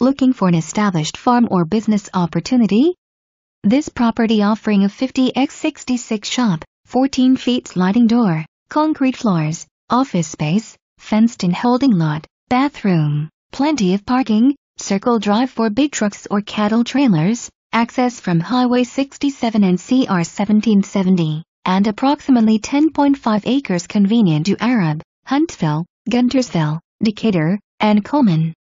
Looking for an established farm or business opportunity? This property offering a 50x66 shop, 14 feet sliding door, concrete floors, office space, fenced-in holding lot, bathroom, plenty of parking, circle drive for big trucks or cattle trailers, access from Highway 67 and CR 1770, and approximately 10.5 acres convenient to Arab, Huntsville, Guntersville, Decatur, and Coleman.